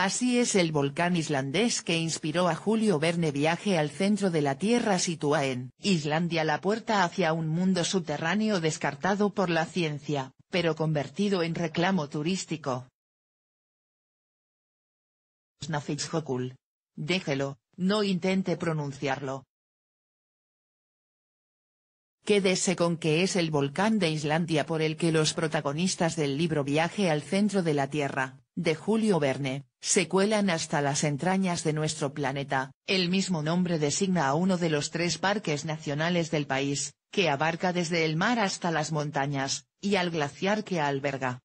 Así es el volcán islandés que inspiró a Julio Verne viaje al centro de la Tierra sitúa en Islandia la puerta hacia un mundo subterráneo descartado por la ciencia, pero convertido en reclamo turístico. Snafixhokul. Déjelo, no intente pronunciarlo. Quédese con que es el volcán de Islandia por el que los protagonistas del libro Viaje al centro de la Tierra, de Julio Verne, se cuelan hasta las entrañas de nuestro planeta, el mismo nombre designa a uno de los tres parques nacionales del país, que abarca desde el mar hasta las montañas, y al glaciar que alberga.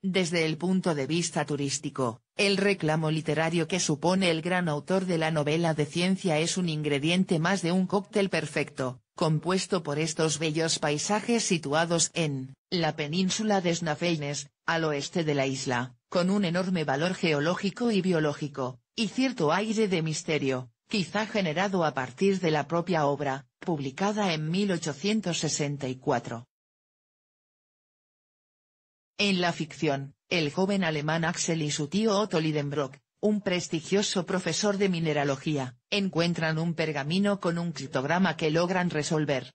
Desde el punto de vista turístico, el reclamo literario que supone el gran autor de la novela de ciencia es un ingrediente más de un cóctel perfecto, compuesto por estos bellos paisajes situados en la península de Snafeines, al oeste de la isla, con un enorme valor geológico y biológico, y cierto aire de misterio, quizá generado a partir de la propia obra, publicada en 1864. En la ficción, el joven alemán Axel y su tío Otto Lidenbrock, un prestigioso profesor de mineralogía, encuentran un pergamino con un criptograma que logran resolver.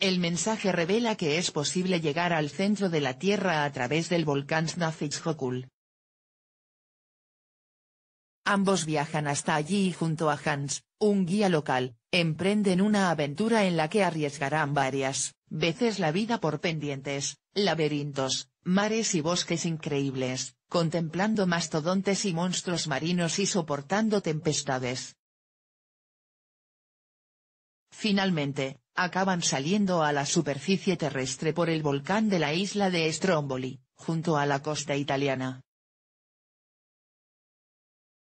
El mensaje revela que es posible llegar al centro de la Tierra a través del volcán Snæfellsjökull. Ambos viajan hasta allí y junto a Hans, un guía local, emprenden una aventura en la que arriesgarán varias veces la vida por pendientes, laberintos, mares y bosques increíbles, contemplando mastodontes y monstruos marinos y soportando tempestades. Finalmente, acaban saliendo a la superficie terrestre por el volcán de la isla de Stromboli, junto a la costa italiana.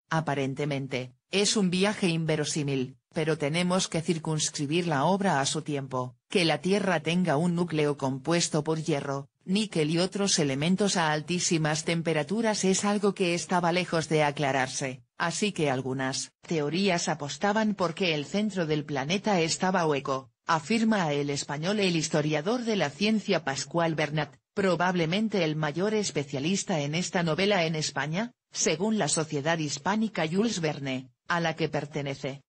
Aparentemente, es un viaje inverosímil, pero tenemos que circunscribir la obra a su tiempo, que la Tierra tenga un núcleo compuesto por hierro, níquel y otros elementos a altísimas temperaturas es algo que estaba lejos de aclararse, así que algunas teorías apostaban porque el centro del planeta estaba hueco, afirma el español el historiador de la ciencia Pascual Bernat, probablemente el mayor especialista en esta novela en España, según la Sociedad Hispánica Jules Verne, a la que pertenece.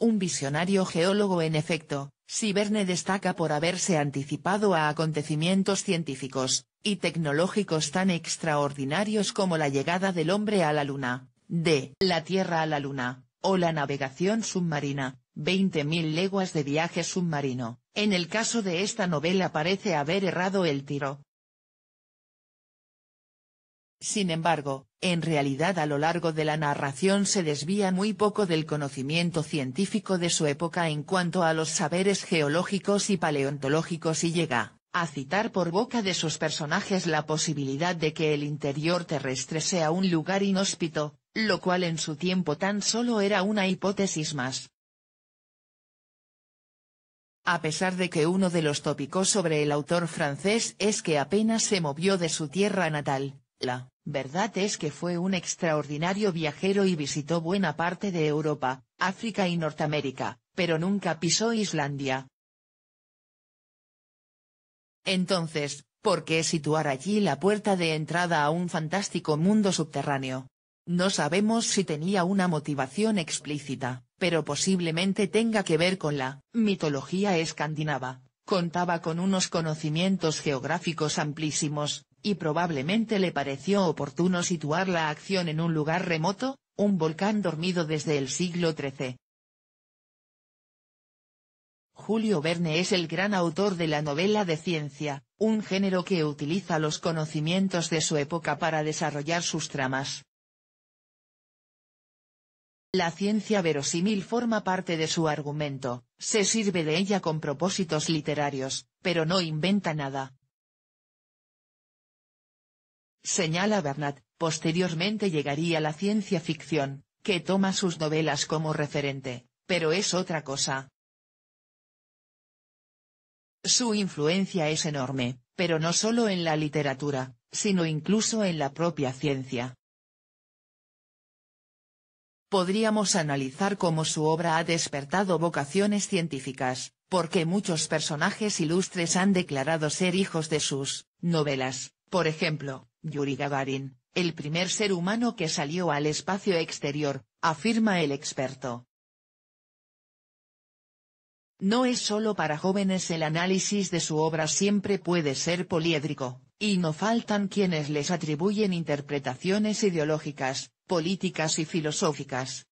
Un visionario geólogo en efecto, Siberne destaca por haberse anticipado a acontecimientos científicos y tecnológicos tan extraordinarios como la llegada del hombre a la Luna, de la Tierra a la Luna, o la navegación submarina, 20.000 leguas de viaje submarino. En el caso de esta novela parece haber errado el tiro, sin embargo, en realidad a lo largo de la narración se desvía muy poco del conocimiento científico de su época en cuanto a los saberes geológicos y paleontológicos y llega, a citar por boca de sus personajes la posibilidad de que el interior terrestre sea un lugar inhóspito, lo cual en su tiempo tan solo era una hipótesis más. A pesar de que uno de los tópicos sobre el autor francés es que apenas se movió de su tierra natal, la verdad es que fue un extraordinario viajero y visitó buena parte de Europa, África y Norteamérica, pero nunca pisó Islandia. Entonces, ¿por qué situar allí la puerta de entrada a un fantástico mundo subterráneo? No sabemos si tenía una motivación explícita, pero posiblemente tenga que ver con la mitología escandinava, contaba con unos conocimientos geográficos amplísimos, y probablemente le pareció oportuno situar la acción en un lugar remoto, un volcán dormido desde el siglo XIII. Julio Verne es el gran autor de la novela de ciencia, un género que utiliza los conocimientos de su época para desarrollar sus tramas. La ciencia verosímil forma parte de su argumento, se sirve de ella con propósitos literarios, pero no inventa nada. Señala Bernat, posteriormente llegaría la ciencia ficción, que toma sus novelas como referente, pero es otra cosa. Su influencia es enorme, pero no solo en la literatura, sino incluso en la propia ciencia. Podríamos analizar cómo su obra ha despertado vocaciones científicas, porque muchos personajes ilustres han declarado ser hijos de sus novelas, por ejemplo, Yuri Gagarin, el primer ser humano que salió al espacio exterior, afirma el experto. No es solo para jóvenes el análisis de su obra siempre puede ser poliédrico, y no faltan quienes les atribuyen interpretaciones ideológicas, políticas y filosóficas.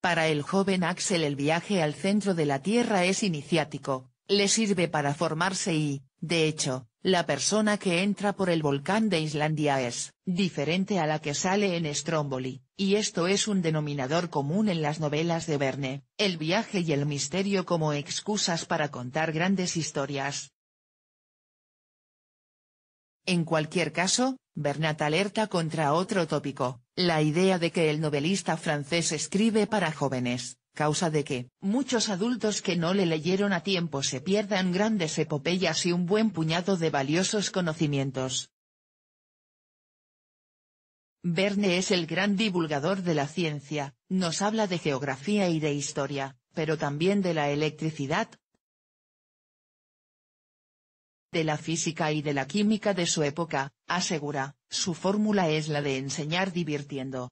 Para el joven Axel el viaje al centro de la Tierra es iniciático, le sirve para formarse y, de hecho, la persona que entra por el volcán de Islandia es, diferente a la que sale en Stromboli, y esto es un denominador común en las novelas de Verne, el viaje y el misterio como excusas para contar grandes historias. En cualquier caso, Bernat alerta contra otro tópico, la idea de que el novelista francés escribe para jóvenes, causa de que, muchos adultos que no le leyeron a tiempo se pierdan grandes epopeyas y un buen puñado de valiosos conocimientos. Verne es el gran divulgador de la ciencia, nos habla de geografía y de historia, pero también de la electricidad, de la física y de la química de su época, asegura, su fórmula es la de enseñar divirtiendo,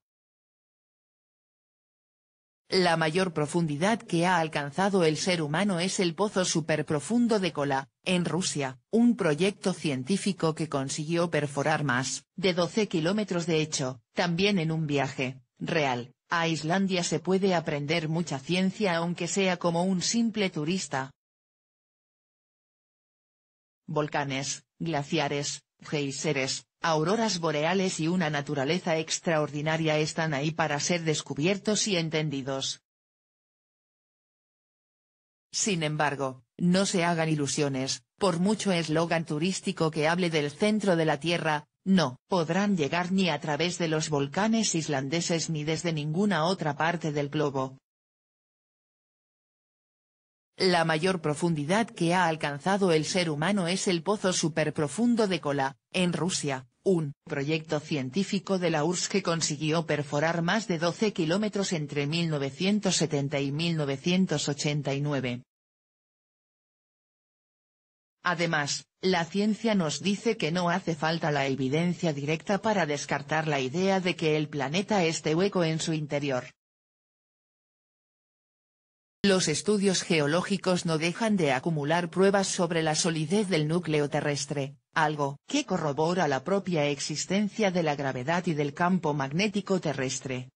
la mayor profundidad que ha alcanzado el ser humano es el pozo superprofundo de Kola, en Rusia, un proyecto científico que consiguió perforar más de 12 kilómetros de hecho, también en un viaje, real, a Islandia se puede aprender mucha ciencia aunque sea como un simple turista. Volcanes, glaciares, Geiseres, auroras boreales y una naturaleza extraordinaria están ahí para ser descubiertos y entendidos. Sin embargo, no se hagan ilusiones, por mucho eslogan turístico que hable del centro de la Tierra, no podrán llegar ni a través de los volcanes islandeses ni desde ninguna otra parte del globo, la mayor profundidad que ha alcanzado el ser humano es el pozo superprofundo de Kola, en Rusia, un proyecto científico de la URSS que consiguió perforar más de 12 kilómetros entre 1970 y 1989. Además, la ciencia nos dice que no hace falta la evidencia directa para descartar la idea de que el planeta esté hueco en su interior. Los estudios geológicos no dejan de acumular pruebas sobre la solidez del núcleo terrestre, algo que corrobora la propia existencia de la gravedad y del campo magnético terrestre.